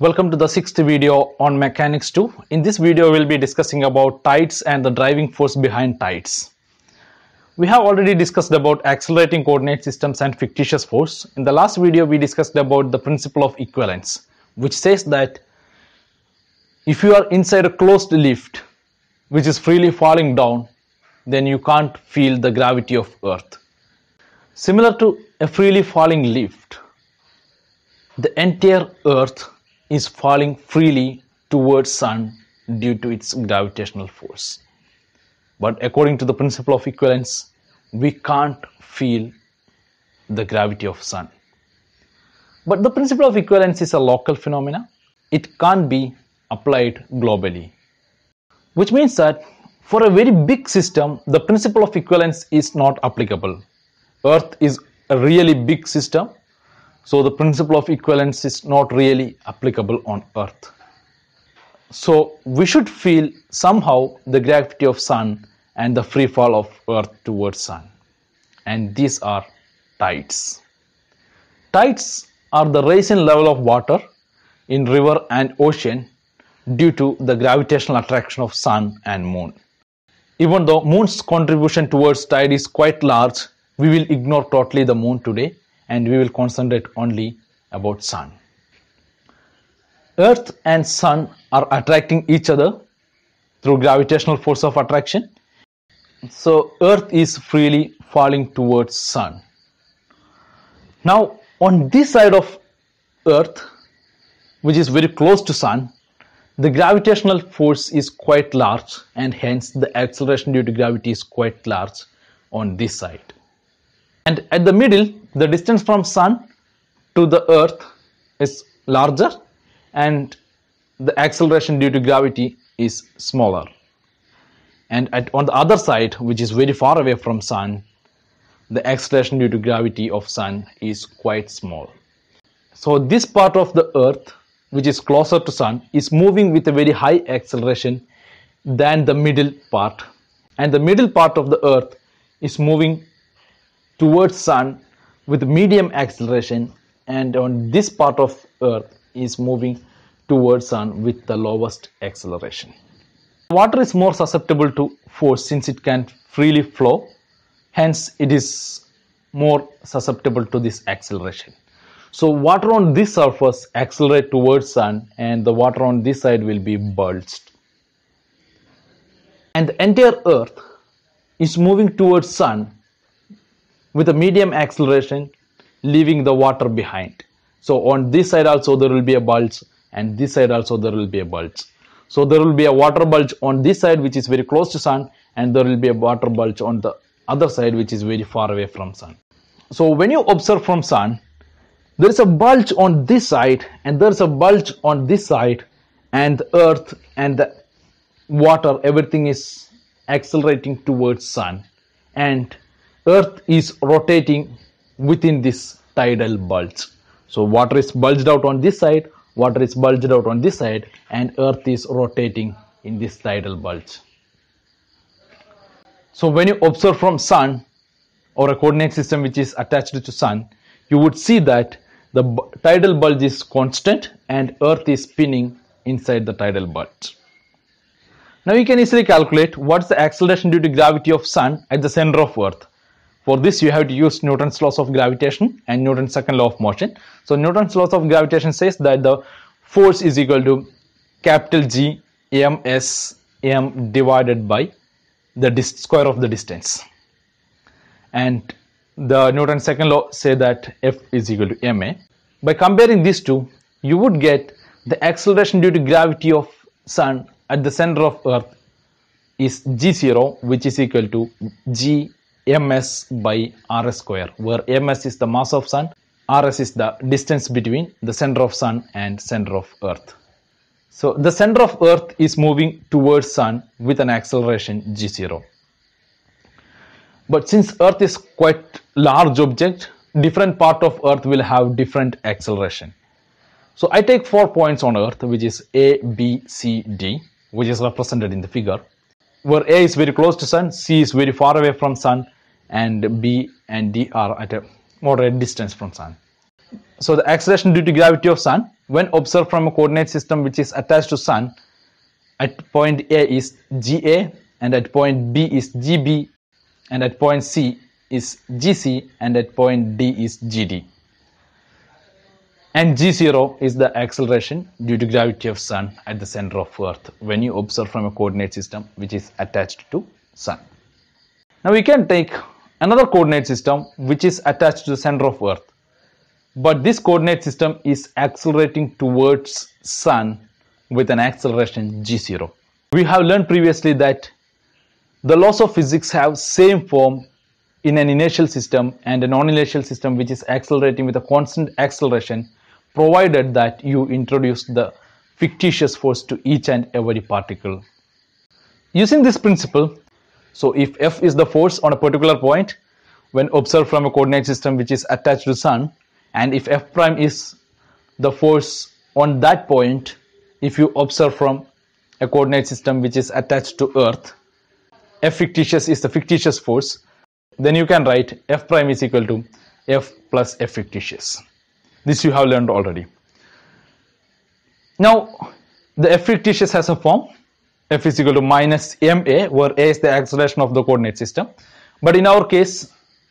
Welcome to the sixth video on Mechanics 2. In this video, we'll be discussing about tides and the driving force behind tides. We have already discussed about accelerating coordinate systems and fictitious force. In the last video, we discussed about the principle of equivalence, which says that if you are inside a closed lift, which is freely falling down, then you can't feel the gravity of Earth. Similar to a freely falling lift, the entire Earth is falling freely towards sun due to its gravitational force. But according to the principle of equivalence, we can't feel the gravity of sun. But the principle of equivalence is a local phenomena. It can't be applied globally. Which means that for a very big system, the principle of equivalence is not applicable. Earth is a really big system so the principle of equivalence is not really applicable on earth. So we should feel somehow the gravity of sun and the free fall of earth towards sun. And these are tides. Tides are the rise in level of water in river and ocean due to the gravitational attraction of sun and moon. Even though moon's contribution towards tide is quite large, we will ignore totally the moon today and we will concentrate only about sun. Earth and sun are attracting each other through gravitational force of attraction. So earth is freely falling towards sun. Now on this side of earth which is very close to sun the gravitational force is quite large and hence the acceleration due to gravity is quite large on this side and at the middle the distance from sun to the earth is larger and the acceleration due to gravity is smaller and at, on the other side which is very far away from sun the acceleration due to gravity of sun is quite small so this part of the earth which is closer to sun is moving with a very high acceleration than the middle part and the middle part of the earth is moving towards sun with medium acceleration and on this part of earth is moving towards sun with the lowest acceleration. Water is more susceptible to force since it can freely flow hence it is more susceptible to this acceleration. So water on this surface accelerate towards sun and the water on this side will be bulged. And the entire earth is moving towards sun with a medium acceleration leaving the water behind. So on this side also there will be a bulge and this side also there will be a bulge. So there will be a water bulge on this side which is very close to sun and there will be a water bulge on the other side which is very far away from sun. So when you observe from sun, there is a bulge on this side and there is a bulge on this side and the earth and the water everything is accelerating towards sun and earth is rotating within this tidal bulge so water is bulged out on this side water is bulged out on this side and earth is rotating in this tidal bulge so when you observe from sun or a coordinate system which is attached to sun you would see that the tidal bulge is constant and earth is spinning inside the tidal bulge. Now you can easily calculate what's the acceleration due to gravity of sun at the center of earth. For this, you have to use Newton's laws of gravitation and Newton's second law of motion. So Newton's laws of gravitation says that the force is equal to capital G m s m divided by the square of the distance. And the Newton's second law say that F is equal to ma. By comparing these two, you would get the acceleration due to gravity of sun at the center of earth is g0 which is equal to g ms by rs square where ms is the mass of sun rs is the distance between the center of sun and center of earth so the center of earth is moving towards sun with an acceleration g0 but since earth is quite large object different part of earth will have different acceleration so i take four points on earth which is a b c d which is represented in the figure where a is very close to sun c is very far away from sun and B and D are at a moderate distance from Sun. So the acceleration due to gravity of Sun when observed from a coordinate system which is attached to Sun at point A is GA and at point B is GB and at point C is GC and at point D is GD. And G0 is the acceleration due to gravity of Sun at the center of Earth when you observe from a coordinate system which is attached to Sun. Now we can take another coordinate system which is attached to the center of earth but this coordinate system is accelerating towards sun with an acceleration g0 we have learned previously that the laws of physics have same form in an inertial system and a non-inertial system which is accelerating with a constant acceleration provided that you introduce the fictitious force to each and every particle using this principle so if F is the force on a particular point when observed from a coordinate system which is attached to sun and if F prime is the force on that point if you observe from a coordinate system which is attached to earth F fictitious is the fictitious force then you can write F prime is equal to F plus F fictitious this you have learned already now the F fictitious has a form f is equal to minus ma where a is the acceleration of the coordinate system but in our case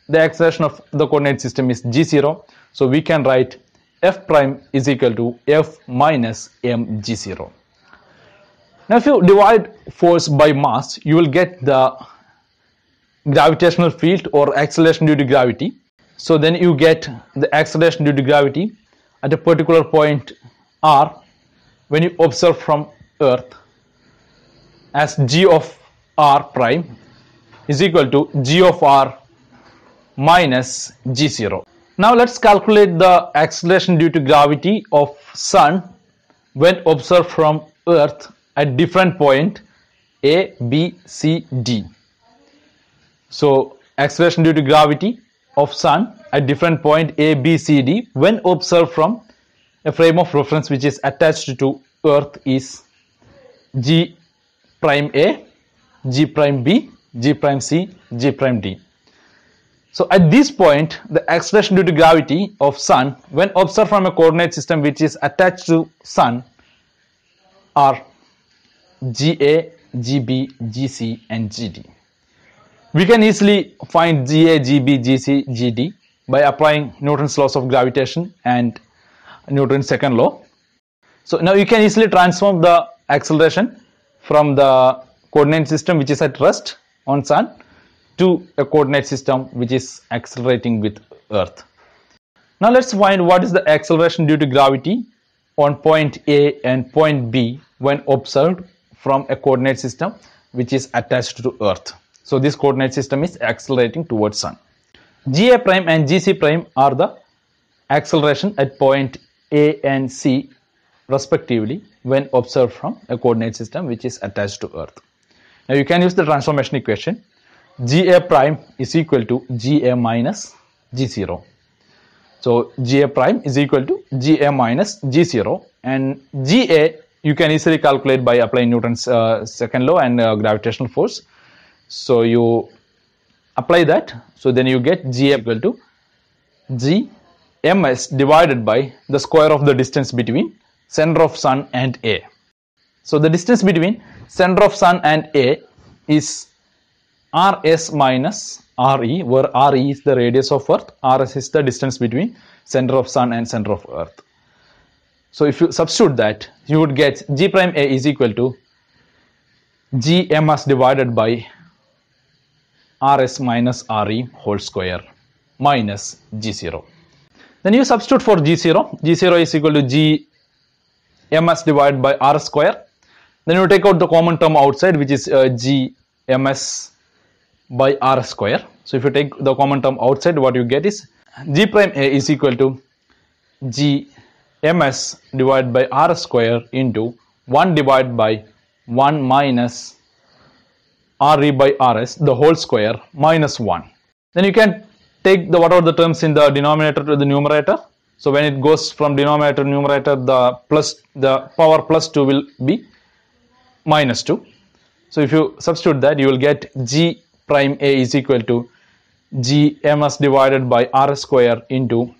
the acceleration of the coordinate system is g0 so we can write f prime is equal to f minus mg0 now if you divide force by mass you will get the gravitational field or acceleration due to gravity so then you get the acceleration due to gravity at a particular point r when you observe from earth as g of r prime is equal to g of r minus g0. Now let's calculate the acceleration due to gravity of sun when observed from earth at different point a, b, c, d. So acceleration due to gravity of sun at different point a, b, c, d when observed from a frame of reference which is attached to earth is g prime A, G prime B, G prime C, G prime D. So at this point, the acceleration due to gravity of sun when observed from a coordinate system which is attached to sun are GA, GB, GC and GD. We can easily find GA, GB, GC, GD by applying Newton's laws of gravitation and Newton's second law. So now you can easily transform the acceleration from the coordinate system which is at rest on sun to a coordinate system which is accelerating with earth. Now let's find what is the acceleration due to gravity on point A and point B when observed from a coordinate system which is attached to earth. So this coordinate system is accelerating towards sun. GA prime and GC prime are the acceleration at point A and C respectively when observed from a coordinate system which is attached to earth now you can use the transformation equation ga prime is equal to ga minus g0 so ga prime is equal to ga minus g0 and ga you can easily calculate by applying Newton's uh, second law and uh, gravitational force. So you apply that. So then you get G equal to G ms divided by the square of the distance between center of sun and A. So the distance between center of sun and A is RS minus RE where RE is the radius of earth, RS is the distance between center of sun and center of earth. So if you substitute that you would get G prime A is equal to GMS divided by RS minus RE whole square minus G0. Then you substitute for G0, G0 is equal to G ms divided by r square then you take out the common term outside which is uh, g ms by r square so if you take the common term outside what you get is g prime a is equal to g ms divided by r square into 1 divided by 1 minus re by rs the whole square minus 1 then you can take the what are the terms in the denominator to the numerator so when it goes from denominator to numerator, the plus the power plus 2 will be minus 2. So if you substitute that, you will get g prime a is equal to gms divided by r square into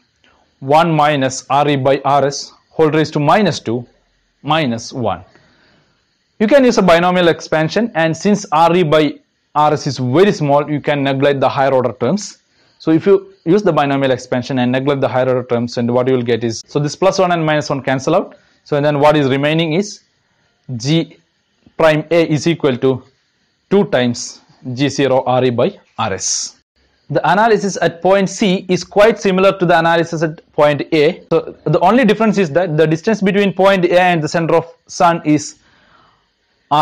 1 minus re by rs whole raised to minus 2 minus 1. You can use a binomial expansion and since re by rs is very small, you can neglect the higher order terms. So if you use the binomial expansion and neglect the higher order terms and what you will get is so this plus 1 and minus 1 cancel out so then what is remaining is g prime a is equal to 2 times g0 re by rs the analysis at point c is quite similar to the analysis at point a so the only difference is that the distance between point a and the center of sun is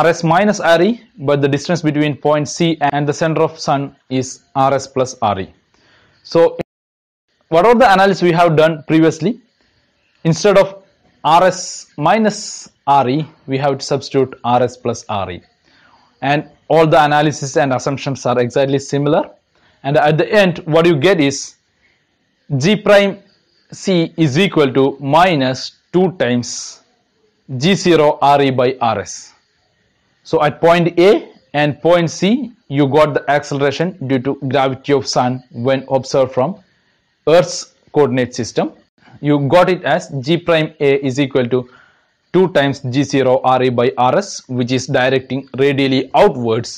rs minus re but the distance between point c and the center of sun is rs plus re so what are the analysis we have done previously? Instead of RS minus RE, we have to substitute RS plus RE. And all the analysis and assumptions are exactly similar. And at the end, what you get is G prime C is equal to minus 2 times G0 RE by RS. So at point A, and point C you got the acceleration due to gravity of sun when observed from Earth's coordinate system. You got it as g prime a is equal to 2 times g0 ra by rs which is directing radially outwards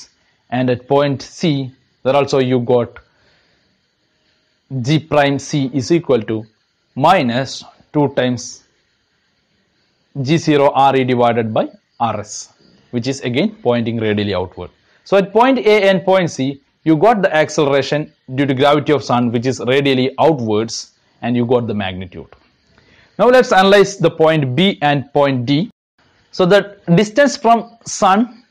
and at point C there also you got g prime c is equal to minus 2 times g0 re divided by rs which is again pointing radially outward. So at point A and point C, you got the acceleration due to gravity of sun which is radially outwards and you got the magnitude. Now let's analyze the point B and point D. So the distance from sun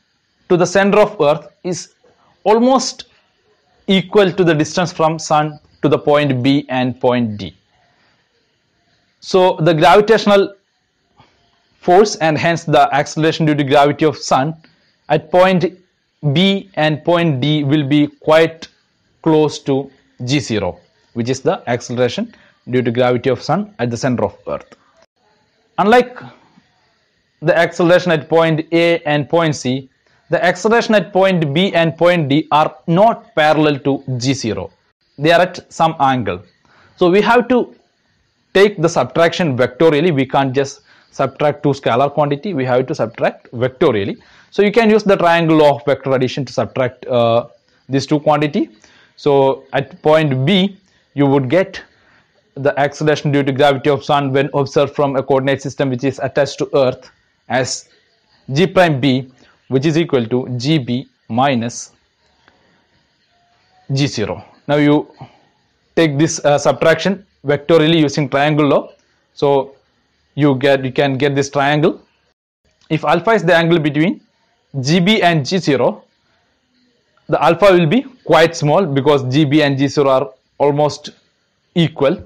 to the center of earth is almost equal to the distance from sun to the point B and point D. So the gravitational force and hence the acceleration due to gravity of sun at point B and point D will be quite close to G0 which is the acceleration due to gravity of sun at the center of earth. Unlike the acceleration at point A and point C, the acceleration at point B and point D are not parallel to G0. They are at some angle. So we have to take the subtraction vectorially. We can't just subtract two scalar quantity we have to subtract vectorially so you can use the triangle of vector addition to subtract uh, these two quantity so at point b you would get the acceleration due to gravity of sun when observed from a coordinate system which is attached to earth as g prime b which is equal to gb minus g0 now you take this uh, subtraction vectorially using triangle law so you get you can get this triangle if alpha is the angle between gb and g0 the alpha will be quite small because gb and g0 are almost equal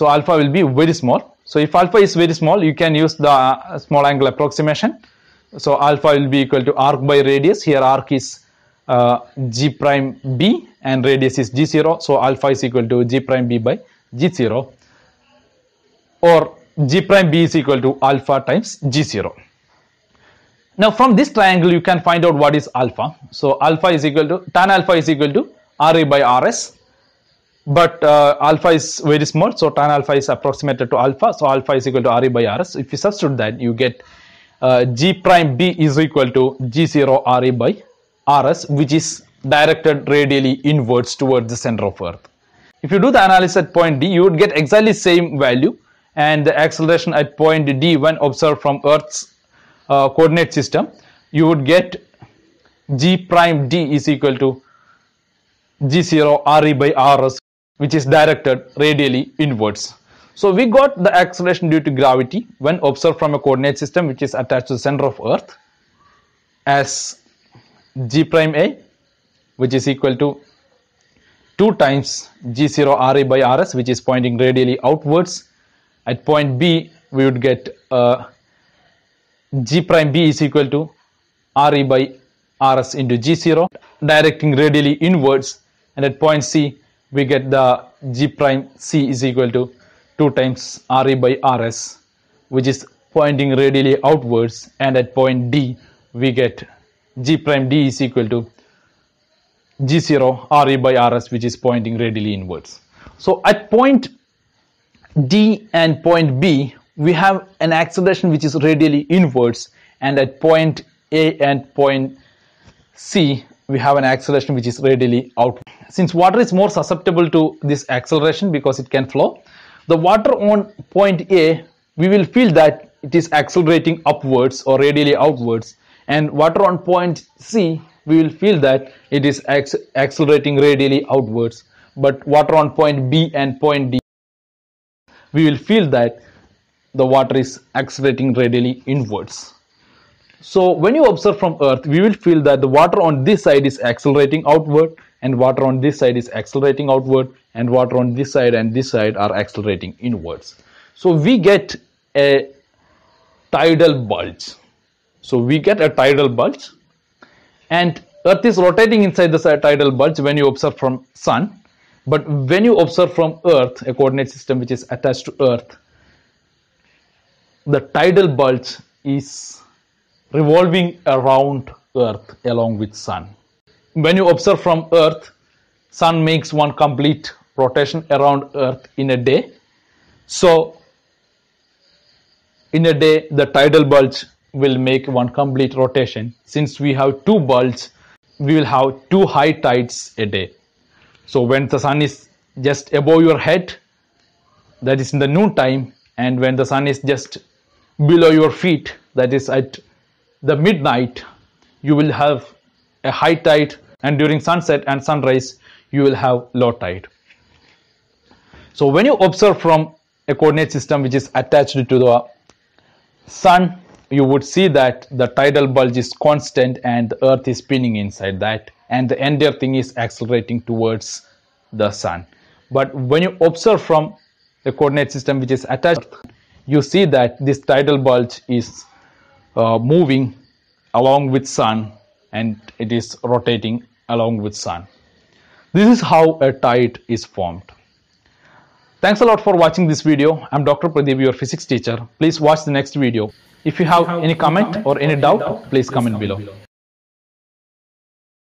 so alpha will be very small so if alpha is very small you can use the uh, small angle approximation so alpha will be equal to arc by radius here arc is uh, g prime b and radius is g0 so alpha is equal to g prime b by g0 or g prime b is equal to alpha times g0. Now from this triangle you can find out what is alpha. So alpha is equal to tan alpha is equal to Ra by Rs but uh, alpha is very small so tan alpha is approximated to alpha so alpha is equal to Ra by Rs. If you substitute that you get uh, g prime b is equal to g0 Ra by Rs which is directed radially inwards towards the center of earth. If you do the analysis at point D you would get exactly same value and the acceleration at point D when observed from Earth's uh, coordinate system, you would get g prime d is equal to g0 re by rs which is directed radially inwards. So we got the acceleration due to gravity when observed from a coordinate system which is attached to the center of earth as g prime a which is equal to 2 times g0 re by rs which is pointing radially outwards at point B we would get uh, G prime B is equal to RE by RS into G0 directing radially inwards and at point C we get the G prime C is equal to 2 times RE by RS which is pointing radially outwards and at point D we get G prime D is equal to G0 RE by RS which is pointing radially inwards. So at point D and point B, we have an acceleration which is radially inwards and at point A and point C, we have an acceleration which is radially outward. Since water is more susceptible to this acceleration because it can flow, the water on point A, we will feel that it is accelerating upwards or radially outwards and water on point C, we will feel that it is accelerating radially outwards but water on point B and point D we will feel that the water is accelerating radially inwards. So when you observe from earth, we will feel that the water on this side is accelerating outward and water on this side is accelerating outward and water on this side and this side are accelerating inwards. So we get a tidal bulge. So we get a tidal bulge and earth is rotating inside the tidal bulge when you observe from sun but when you observe from Earth, a coordinate system which is attached to Earth, the tidal bulge is revolving around Earth along with Sun. When you observe from Earth, Sun makes one complete rotation around Earth in a day. So, in a day, the tidal bulge will make one complete rotation. Since we have two bulges, we will have two high tides a day. So when the sun is just above your head, that is in the noon time, and when the sun is just below your feet, that is at the midnight, you will have a high tide, and during sunset and sunrise, you will have low tide. So when you observe from a coordinate system which is attached to the sun, you would see that the tidal bulge is constant and the earth is spinning inside that and the entire thing is accelerating towards the sun but when you observe from the coordinate system which is attached you see that this tidal bulge is uh, moving along with sun and it is rotating along with sun this is how a tide is formed thanks a lot for watching this video i'm dr pradeep your physics teacher please watch the next video if you have, if you have any, comment any or any doubt, doubt please, please comment, comment below. below.